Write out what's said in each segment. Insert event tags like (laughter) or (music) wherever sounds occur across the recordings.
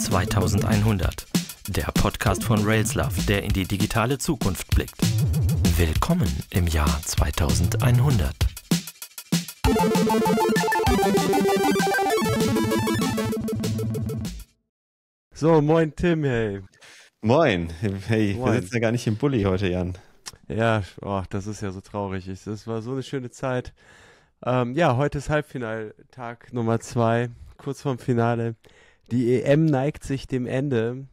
2100, der Podcast von Rails Love, der in die digitale Zukunft blickt. Willkommen im Jahr 2100. So, moin Tim, hey. Moin, hey, moin. wir sitzen ja gar nicht im Bulli heute, Jan. Ja, oh, das ist ja so traurig. Das war so eine schöne Zeit. Ähm, ja, heute ist Halbfinaltag Nummer zwei, kurz vorm Finale. Die EM neigt sich dem Ende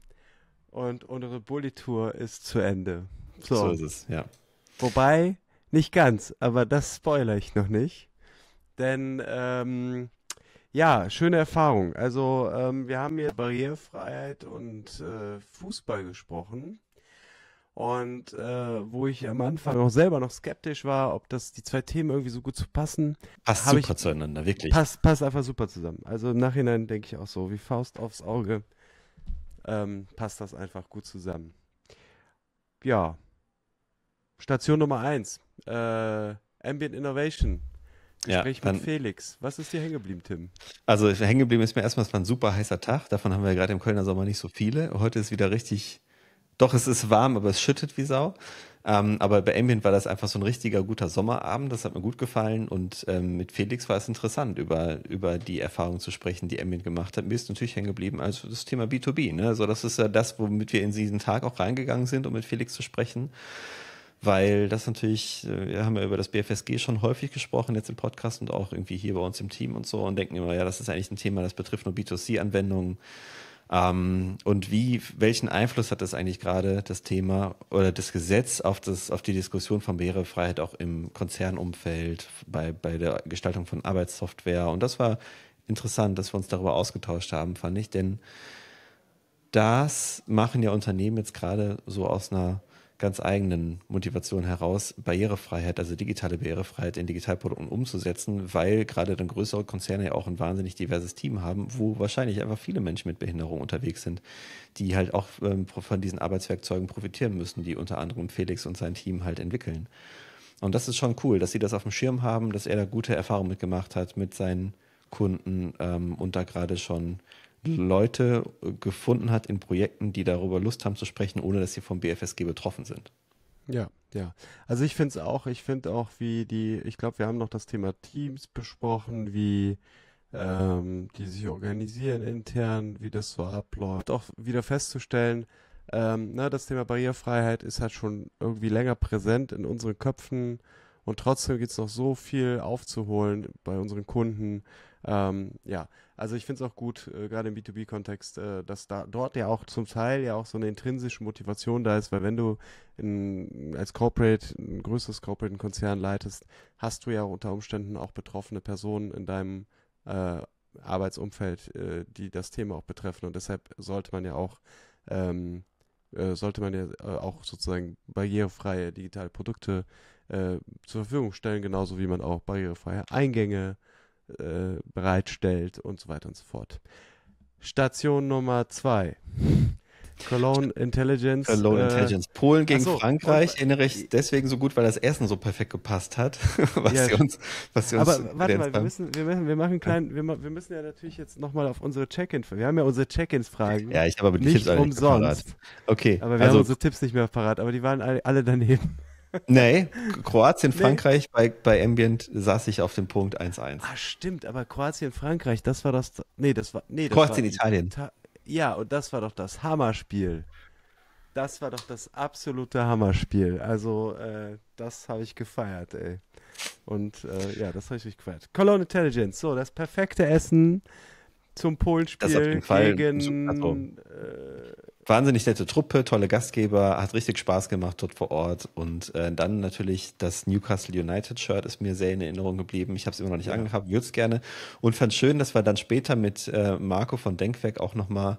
und unsere Bulli-Tour ist zu Ende. So. so ist es, ja. Wobei, nicht ganz, aber das spoilere ich noch nicht. Denn, ähm, ja, schöne Erfahrung. Also, ähm, wir haben hier Barrierefreiheit und äh, Fußball gesprochen. Und äh, wo ich am Anfang auch selber noch skeptisch war, ob das die zwei Themen irgendwie so gut zu passen. Passt super ich, zueinander, wirklich. Passt, passt einfach super zusammen. Also im Nachhinein denke ich auch so, wie Faust aufs Auge, ähm, passt das einfach gut zusammen. Ja. Station Nummer 1. Äh, Ambient Innovation. Gespräch ja, dann, mit Felix. Was ist dir hängen geblieben, Tim? Also hängen geblieben ist mir erstmal, es war ein super heißer Tag. Davon haben wir ja gerade im Kölner Sommer nicht so viele. Heute ist wieder richtig doch, es ist warm, aber es schüttet wie Sau. Ähm, aber bei Ambient war das einfach so ein richtiger guter Sommerabend. Das hat mir gut gefallen. Und ähm, mit Felix war es interessant, über, über die Erfahrung zu sprechen, die Ambient gemacht hat. Mir ist natürlich hängen geblieben, also das Thema B2B. Ne? Also das ist ja das, womit wir in diesen Tag auch reingegangen sind, um mit Felix zu sprechen. Weil das natürlich, äh, wir haben ja über das BFSG schon häufig gesprochen, jetzt im Podcast und auch irgendwie hier bei uns im Team und so und denken immer, ja, das ist eigentlich ein Thema, das betrifft nur B2C-Anwendungen. Ähm, und wie, welchen Einfluss hat das eigentlich gerade, das Thema oder das Gesetz auf, das, auf die Diskussion von Barrierefreiheit auch im Konzernumfeld, bei, bei der Gestaltung von Arbeitssoftware? Und das war interessant, dass wir uns darüber ausgetauscht haben, fand ich, denn das machen ja Unternehmen jetzt gerade so aus einer ganz eigenen Motivation heraus, Barrierefreiheit, also digitale Barrierefreiheit in Digitalprodukten umzusetzen, weil gerade dann größere Konzerne ja auch ein wahnsinnig diverses Team haben, wo wahrscheinlich einfach viele Menschen mit Behinderung unterwegs sind, die halt auch ähm, von diesen Arbeitswerkzeugen profitieren müssen, die unter anderem Felix und sein Team halt entwickeln. Und das ist schon cool, dass sie das auf dem Schirm haben, dass er da gute Erfahrungen mitgemacht hat mit seinen Kunden ähm, und da gerade schon Leute gefunden hat in Projekten, die darüber Lust haben zu sprechen, ohne dass sie vom BFSG betroffen sind. Ja, ja. Also ich finde es auch, ich finde auch, wie die, ich glaube, wir haben noch das Thema Teams besprochen, wie ähm, die sich organisieren intern, wie das so abläuft. Auch wieder festzustellen, ähm, na, ne, das Thema Barrierefreiheit ist halt schon irgendwie länger präsent in unseren Köpfen und trotzdem gibt es noch so viel aufzuholen bei unseren Kunden. Ähm, ja, also ich finde es auch gut, äh, gerade im B2B-Kontext, äh, dass da dort ja auch zum Teil ja auch so eine intrinsische Motivation da ist, weil wenn du in, als Corporate, ein größeres Corporate, einen Konzern leitest, hast du ja unter Umständen auch betroffene Personen in deinem äh, Arbeitsumfeld, äh, die das Thema auch betreffen. Und deshalb sollte man ja auch ähm, äh, sollte man ja äh, auch sozusagen barrierefreie digitale Produkte zur Verfügung stellen, genauso wie man auch barrierefreie Eingänge äh, äh, bereitstellt und so weiter und so fort. Station Nummer zwei. Cologne Intelligence. Cologne äh, Intelligence. Polen gegen so, Frankreich. Erinnere ich deswegen so gut, weil das Essen so perfekt gepasst hat, (laughs) was ja, sie uns, was sie aber uns. warte mal, wir müssen, wir müssen, wir machen einen wir, wir müssen ja natürlich jetzt nochmal auf unsere Check-in. Wir haben ja unsere Check-ins-Fragen. Ja, ich habe aber die nicht Tipps alle umsonst. Parat. okay. Aber wir also, haben unsere Tipps nicht mehr parat, aber die waren alle, alle daneben nee, Kroatien, Frankreich, nee. bei, bei Ambient saß ich auf dem Punkt 1-1. Ah, stimmt, aber Kroatien, Frankreich, das war das. Nee, das war. Nee, das Kroatien, war, Italien. Ita ja, und das war doch das Hammerspiel. Das war doch das absolute Hammerspiel. Also, äh, das habe ich gefeiert, ey. Und äh, ja, das habe ich richtig gefeiert. Cologne Intelligence, so, das perfekte Essen zum Polenspiel gegen also, äh, wahnsinnig nette Truppe, tolle Gastgeber, hat richtig Spaß gemacht dort vor Ort. Und äh, dann natürlich das Newcastle United Shirt ist mir sehr in Erinnerung geblieben. Ich habe es immer noch nicht ja. angehabt, würde es gerne. Und fand schön, dass wir dann später mit äh, Marco von Denkwerk auch nochmal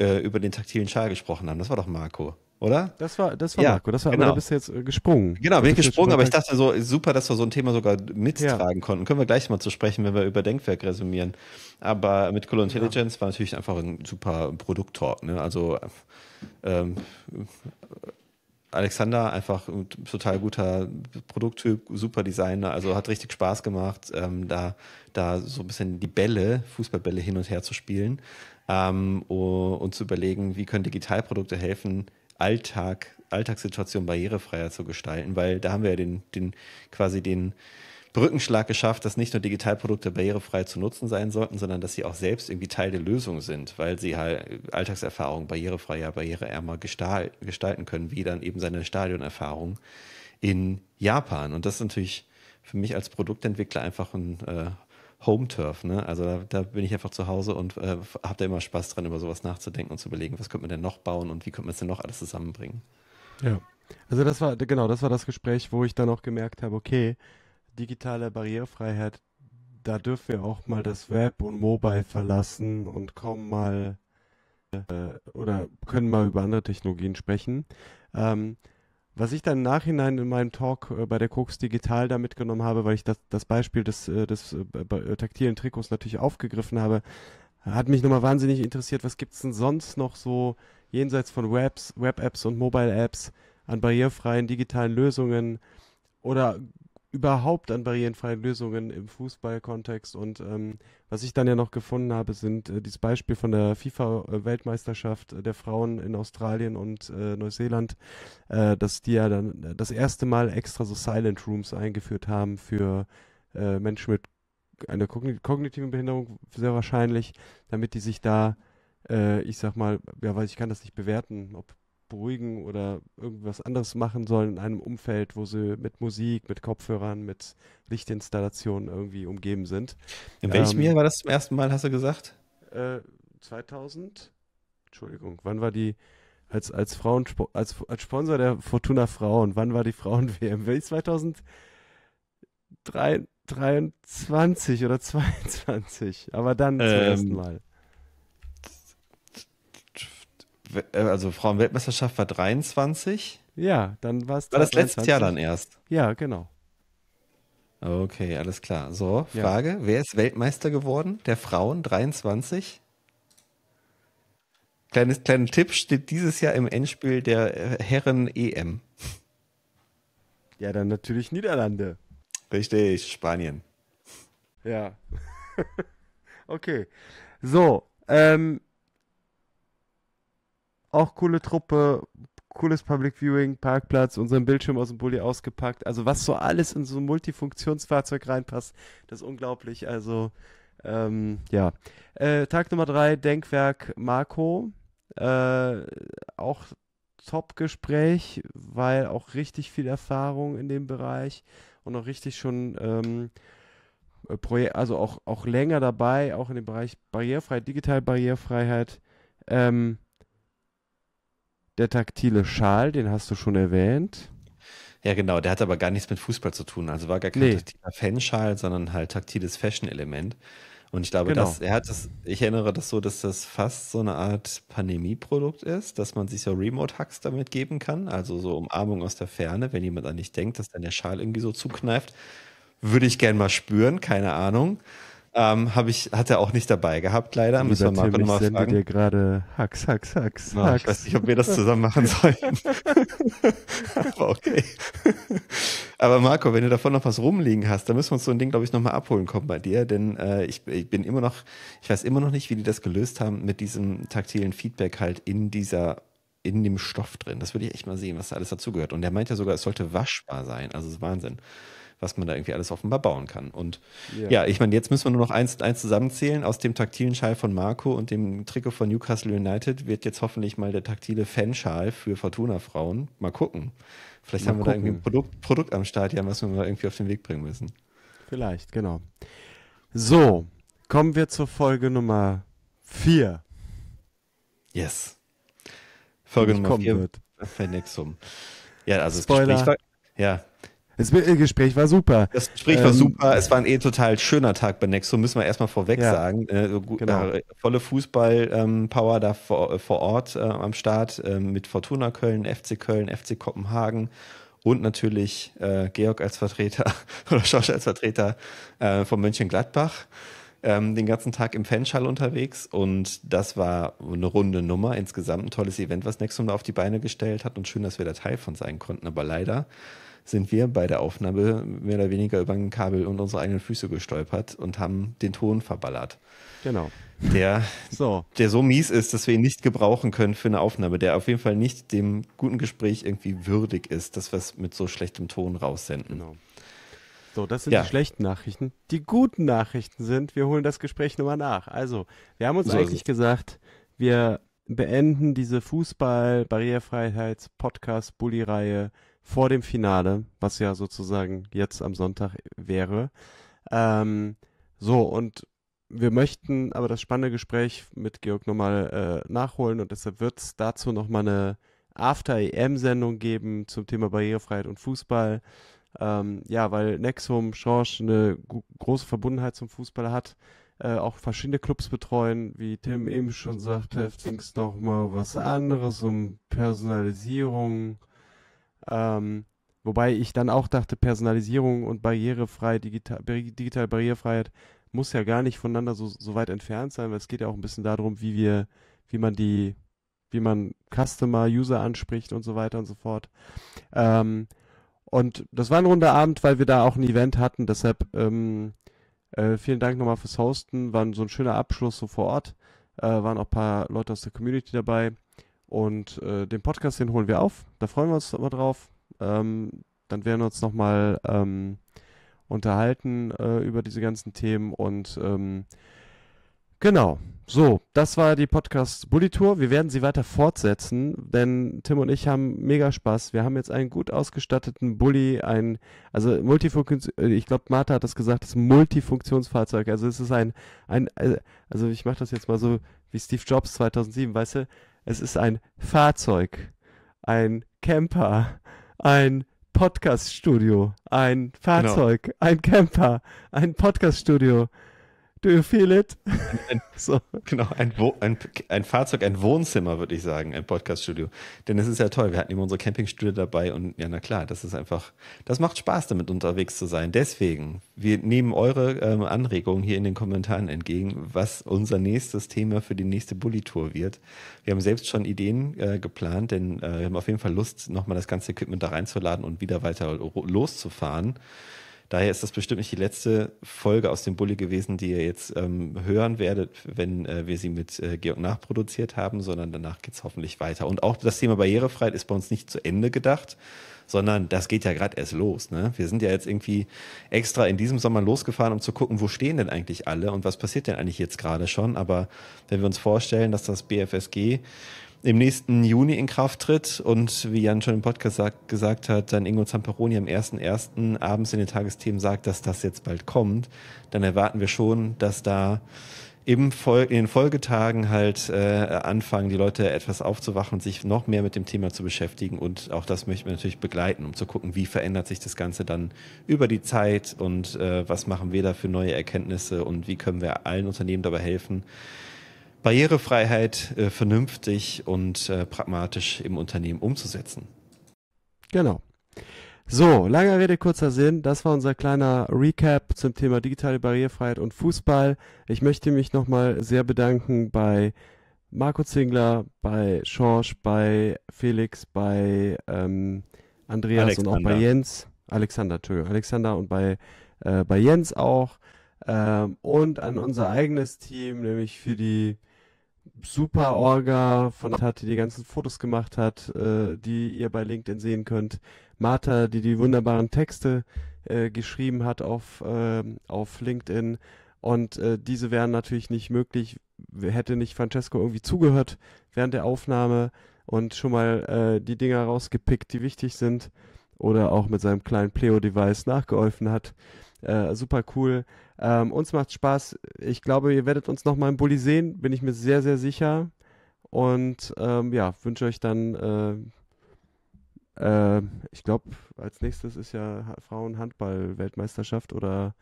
äh, über den taktilen Schal gesprochen haben. Das war doch Marco oder? Das war, das war ja, Marco, das war, genau. aber da äh, genau, bist du jetzt gesprungen. Genau, bin ich gesprungen, aber ich dachte so, super, dass wir so ein Thema sogar mittragen ja. konnten. Können wir gleich mal zu sprechen, wenn wir über Denkwerk resümieren. Aber mit Color Intelligence ja. war natürlich einfach ein super Produkttalk, ne? Also, ähm, Alexander einfach ein total guter Produkttyp, super Designer, also hat richtig Spaß gemacht, ähm, da, da so ein bisschen die Bälle, Fußballbälle hin und her zu spielen ähm, und zu überlegen, wie können Digitalprodukte helfen, Alltag, Alltagssituation barrierefreier zu gestalten, weil da haben wir ja den, den quasi den Brückenschlag geschafft, dass nicht nur Digitalprodukte barrierefrei zu nutzen sein sollten, sondern dass sie auch selbst irgendwie Teil der Lösung sind, weil sie halt Alltagserfahrungen barrierefreier, barriereärmer gestalten können, wie dann eben seine Stadionerfahrung in Japan. Und das ist natürlich für mich als Produktentwickler einfach ein äh, Home Turf, ne? Also da, da, bin ich einfach zu Hause und äh, habe da immer Spaß dran, über sowas nachzudenken und zu überlegen, was könnte man denn noch bauen und wie könnte man es denn noch alles zusammenbringen. Ja. Also das war, genau, das war das Gespräch, wo ich dann auch gemerkt habe, okay, digitale Barrierefreiheit, da dürfen wir auch mal das Web und Mobile verlassen und kommen mal äh, oder können mal über andere Technologien sprechen. Ähm, was ich dann im Nachhinein in meinem Talk äh, bei der Koks Digital da mitgenommen habe, weil ich das, das Beispiel des, äh, des äh, taktilen Trikots natürlich aufgegriffen habe, hat mich nochmal wahnsinnig interessiert, was gibt es denn sonst noch so jenseits von Web-Apps und Mobile-Apps an barrierefreien digitalen Lösungen oder überhaupt an barrierenfreien Lösungen im Fußballkontext. Und ähm, was ich dann ja noch gefunden habe, sind äh, dieses Beispiel von der FIFA-Weltmeisterschaft äh, der Frauen in Australien und äh, Neuseeland, äh, dass die ja dann das erste Mal extra so Silent Rooms eingeführt haben für äh, Menschen mit einer kognitiven Behinderung, sehr wahrscheinlich, damit die sich da äh, ich sag mal, ja, weil ich kann das nicht bewerten, ob beruhigen oder irgendwas anderes machen sollen in einem Umfeld, wo sie mit Musik, mit Kopfhörern, mit Lichtinstallationen irgendwie umgeben sind. In welchem ähm, Jahr war das zum ersten Mal, hast du gesagt? Äh, 2000? Entschuldigung, wann war die als, als Frauen als, als Sponsor der Fortuna Frauen, wann war die Frauen (laughs) WM? 2023 oder 22, aber dann ähm, zum ersten Mal. Äh, also Frauenweltmeisterschaft war 23? Ja, dann war es. War das letztes Jahr dann erst? Ja, genau. Okay, alles klar. So, Frage: ja. Wer ist Weltmeister geworden? Der Frauen 23? Kleines, kleiner Tipp: steht dieses Jahr im Endspiel der äh, Herren EM. Ja, dann natürlich Niederlande. Richtig, Spanien. Ja. (laughs) okay. So, ähm, auch coole Truppe, cooles Public Viewing, Parkplatz, unseren Bildschirm aus dem Bulli ausgepackt. Also was so alles in so ein Multifunktionsfahrzeug reinpasst, das ist unglaublich. Also ähm, ja. Äh, Tag Nummer drei, Denkwerk Marco. Äh, auch Top-Gespräch, weil auch richtig viel Erfahrung in dem Bereich und auch richtig schon ähm, äh, Projekt, also auch, auch länger dabei, auch in dem Bereich Barrierefreiheit, digitale Barrierefreiheit. Ähm, der taktile Schal, den hast du schon erwähnt. Ja, genau, der hat aber gar nichts mit Fußball zu tun. Also war gar kein nee. taktiler Fanschal, sondern halt taktiles Fashion-Element. Und ich glaube, genau. dass er hat das, ich erinnere das so, dass das fast so eine Art Pandemie-Produkt ist, dass man sich so Remote-Hacks damit geben kann. Also so Umarmung aus der Ferne, wenn jemand an dich denkt, dass dann der Schal irgendwie so zukneift. Würde ich gern mal spüren, keine Ahnung ähm, habe ich, hat er auch nicht dabei gehabt, leider. Müssen wir Marco ich sende dir gerade Hacks, Hacks, Hacks, no, Hacks. Ich weiß nicht, ob wir das zusammen machen sollen. (laughs) (laughs) Aber okay. Aber Marco, wenn du davon noch was rumliegen hast, dann müssen wir uns so ein Ding, glaube ich, nochmal abholen kommen bei dir, denn äh, ich, ich bin immer noch, ich weiß immer noch nicht, wie die das gelöst haben mit diesem taktilen Feedback halt in dieser in dem Stoff drin. Das würde ich echt mal sehen, was da alles dazugehört. Und der meint ja sogar, es sollte waschbar sein. Also ist Wahnsinn was man da irgendwie alles offenbar bauen kann. Und ja, ja ich meine, jetzt müssen wir nur noch eins, eins zusammenzählen. Aus dem taktilen Schal von Marco und dem Trikot von Newcastle United wird jetzt hoffentlich mal der taktile Fanschal für Fortuna-Frauen. Mal gucken. Vielleicht mal haben wir gucken. da irgendwie ein Produkt, Produkt am Start, was wir mal irgendwie auf den Weg bringen müssen. Vielleicht, genau. So, kommen wir zur Folge Nummer 4. Yes. Folge Nummer 4. Vernexum. (laughs) Ja, also Spoiler. Das Gespräch war, ja, das äh, Gespräch war super. Das Gespräch ähm, war super. Es war ein eh total schöner Tag bei Nexo, müssen wir erstmal vorweg ja, sagen. Äh, genau. äh, volle Fußball-Power ähm, da vor, äh, vor Ort äh, am Start ähm, mit Fortuna Köln, FC Köln, FC Kopenhagen und natürlich äh, Georg als Vertreter (laughs) oder Schorsch als Vertreter von Mönchengladbach ähm, den ganzen Tag im Fanschall unterwegs und das war eine runde Nummer. Insgesamt ein tolles Event, was Nexum da auf die Beine gestellt hat und schön, dass wir da Teil von sein konnten, aber leider sind wir bei der Aufnahme mehr oder weniger über ein Kabel und unsere eigenen Füße gestolpert und haben den Ton verballert. Genau. Der so. der so mies ist, dass wir ihn nicht gebrauchen können für eine Aufnahme, der auf jeden Fall nicht dem guten Gespräch irgendwie würdig ist, dass wir es mit so schlechtem Ton raussenden. Genau. So, das sind ja. die schlechten Nachrichten. Die guten Nachrichten sind, wir holen das Gespräch nochmal nach. Also, wir haben uns so eigentlich gesagt, wir beenden diese Fußball-Barrierefreiheits-Podcast-Bully-Reihe vor dem Finale, was ja sozusagen jetzt am Sonntag wäre. Ähm, so, und wir möchten aber das spannende Gespräch mit Georg nochmal äh, nachholen und deshalb wird es dazu nochmal eine After-EM-Sendung geben zum Thema Barrierefreiheit und Fußball. Ähm, ja, weil Nexum Schorsch eine große Verbundenheit zum Fußball hat, äh, auch verschiedene Clubs betreuen, wie Tim eben schon sagte, ging es mal was anderes um Personalisierung ähm, wobei ich dann auch dachte, Personalisierung und Barrierefreiheit, digital, digitale Barrierefreiheit muss ja gar nicht voneinander so, so weit entfernt sein, weil es geht ja auch ein bisschen darum, wie wir, wie man die, wie man Customer, User anspricht und so weiter und so fort. Ähm, und das war ein runder Abend, weil wir da auch ein Event hatten. Deshalb ähm, äh, vielen Dank nochmal fürs Hosten. War so ein schöner Abschluss so vor Ort. Äh, waren auch ein paar Leute aus der Community dabei. Und äh, den Podcast, den holen wir auf. Da freuen wir uns immer drauf. Ähm, dann werden wir uns nochmal ähm, unterhalten äh, über diese ganzen Themen. Und ähm, genau, so, das war die Podcast Bully Tour. Wir werden sie weiter fortsetzen, denn Tim und ich haben mega Spaß. Wir haben jetzt einen gut ausgestatteten Bully, ein, also Multifunktions, äh, ich glaube, Martha hat das gesagt, das Multifunktionsfahrzeug. Also es ist ein, ein äh, also ich mache das jetzt mal so wie Steve Jobs 2007, weißt du, es ist ein Fahrzeug, ein Camper, ein Podcaststudio, ein genau. Fahrzeug, genau. ein Camper, ein Podcaststudio. Do you feel it? Ein, (laughs) so. Genau, ein, ein, ein, Fahrzeug, ein Wohnzimmer, würde ich sagen, ein Podcaststudio. Denn es ist ja toll, wir hatten immer unsere Campingstühle dabei und ja, na klar, das ist einfach, das macht Spaß, damit unterwegs zu sein. Deswegen, wir nehmen eure ähm, Anregungen hier in den Kommentaren entgegen, was unser nächstes Thema für die nächste Bulli-Tour wird. Wir haben selbst schon Ideen äh, geplant, denn äh, wir haben auf jeden Fall Lust, nochmal das ganze Equipment da reinzuladen und wieder weiter loszufahren. Daher ist das bestimmt nicht die letzte Folge aus dem Bulli gewesen, die ihr jetzt ähm, hören werdet, wenn äh, wir sie mit äh, Georg nachproduziert haben, sondern danach geht es hoffentlich weiter. Und auch das Thema Barrierefreiheit ist bei uns nicht zu Ende gedacht, sondern das geht ja gerade erst los. Ne? Wir sind ja jetzt irgendwie extra in diesem Sommer losgefahren, um zu gucken, wo stehen denn eigentlich alle und was passiert denn eigentlich jetzt gerade schon. Aber wenn wir uns vorstellen, dass das BFSG im nächsten Juni in Kraft tritt und wie Jan schon im Podcast sagt, gesagt hat, dann Ingo Zamperoni am 1.1. abends in den Tagesthemen sagt, dass das jetzt bald kommt, dann erwarten wir schon, dass da im Fol in den Folgetagen halt äh, anfangen, die Leute etwas aufzuwachen und sich noch mehr mit dem Thema zu beschäftigen. Und auch das möchten wir natürlich begleiten, um zu gucken, wie verändert sich das Ganze dann über die Zeit und äh, was machen wir da für neue Erkenntnisse und wie können wir allen Unternehmen dabei helfen, Barrierefreiheit äh, vernünftig und äh, pragmatisch im Unternehmen umzusetzen. Genau. So, langer Rede, kurzer Sinn. Das war unser kleiner Recap zum Thema digitale Barrierefreiheit und Fußball. Ich möchte mich nochmal sehr bedanken bei Marco Zingler, bei Schorsch, bei Felix, bei ähm, Andreas Alexander. und auch bei Jens. Alexander, Entschuldigung, Alexander und bei, äh, bei Jens auch. Ähm, und an unser eigenes Team, nämlich für die super Orga von hat, die die ganzen Fotos gemacht hat, äh, die ihr bei LinkedIn sehen könnt. Martha, die die wunderbaren Texte äh, geschrieben hat auf, äh, auf LinkedIn. Und äh, diese wären natürlich nicht möglich, hätte nicht Francesco irgendwie zugehört während der Aufnahme und schon mal äh, die Dinger rausgepickt, die wichtig sind. Oder auch mit seinem kleinen Pleo-Device nachgeholfen hat. Äh, super cool. Ähm, uns macht Spaß. Ich glaube, ihr werdet uns nochmal im Bulli sehen, bin ich mir sehr, sehr sicher. Und ähm, ja, wünsche euch dann, äh, äh, ich glaube, als nächstes ist ja Frauenhandball-Weltmeisterschaft oder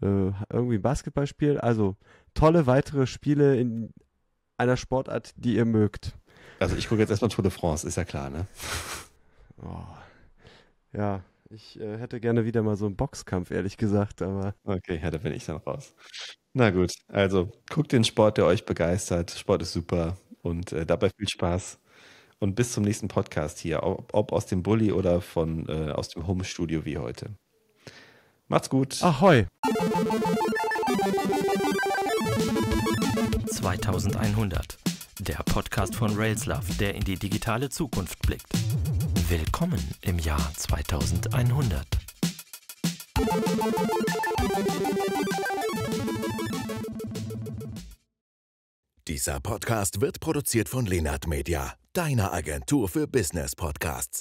äh, irgendwie ein Basketballspiel. Also tolle weitere Spiele in einer Sportart, die ihr mögt. Also ich gucke jetzt erstmal Tour de France, ist ja klar, ne? Oh. Ja, ich äh, hätte gerne wieder mal so einen Boxkampf, ehrlich gesagt, aber. Okay, ja, da bin ich dann raus. Na gut, also guckt den Sport, der euch begeistert. Sport ist super und äh, dabei viel Spaß. Und bis zum nächsten Podcast hier, ob, ob aus dem Bulli oder von, äh, aus dem Home-Studio wie heute. Macht's gut. Ahoi. 2100, der Podcast von Railslove, der in die digitale Zukunft blickt. Willkommen im Jahr 2100. Dieser Podcast wird produziert von Lenart Media, deiner Agentur für Business Podcasts.